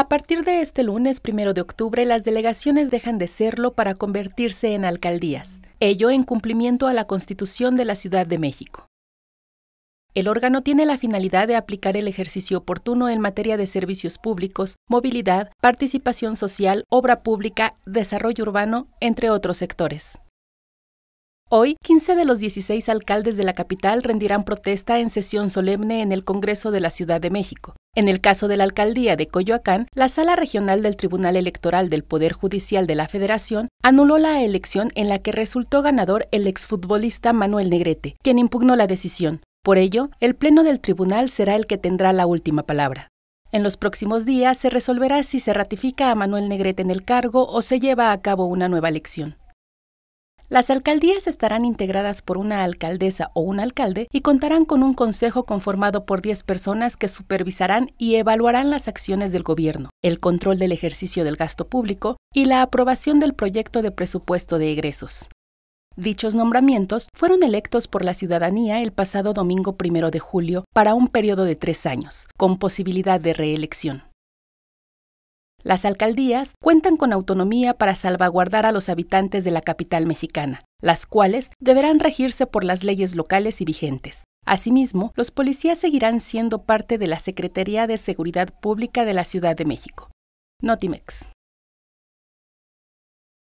A partir de este lunes primero de octubre, las delegaciones dejan de serlo para convertirse en alcaldías, ello en cumplimiento a la Constitución de la Ciudad de México. El órgano tiene la finalidad de aplicar el ejercicio oportuno en materia de servicios públicos, movilidad, participación social, obra pública, desarrollo urbano, entre otros sectores. Hoy, 15 de los 16 alcaldes de la capital rendirán protesta en sesión solemne en el Congreso de la Ciudad de México. En el caso de la alcaldía de Coyoacán, la Sala Regional del Tribunal Electoral del Poder Judicial de la Federación anuló la elección en la que resultó ganador el exfutbolista Manuel Negrete, quien impugnó la decisión. Por ello, el Pleno del Tribunal será el que tendrá la última palabra. En los próximos días se resolverá si se ratifica a Manuel Negrete en el cargo o se lleva a cabo una nueva elección. Las alcaldías estarán integradas por una alcaldesa o un alcalde y contarán con un consejo conformado por 10 personas que supervisarán y evaluarán las acciones del gobierno, el control del ejercicio del gasto público y la aprobación del proyecto de presupuesto de egresos. Dichos nombramientos fueron electos por la ciudadanía el pasado domingo 1 de julio para un periodo de tres años, con posibilidad de reelección. Las alcaldías cuentan con autonomía para salvaguardar a los habitantes de la capital mexicana, las cuales deberán regirse por las leyes locales y vigentes. Asimismo, los policías seguirán siendo parte de la Secretaría de Seguridad Pública de la Ciudad de México. Notimex.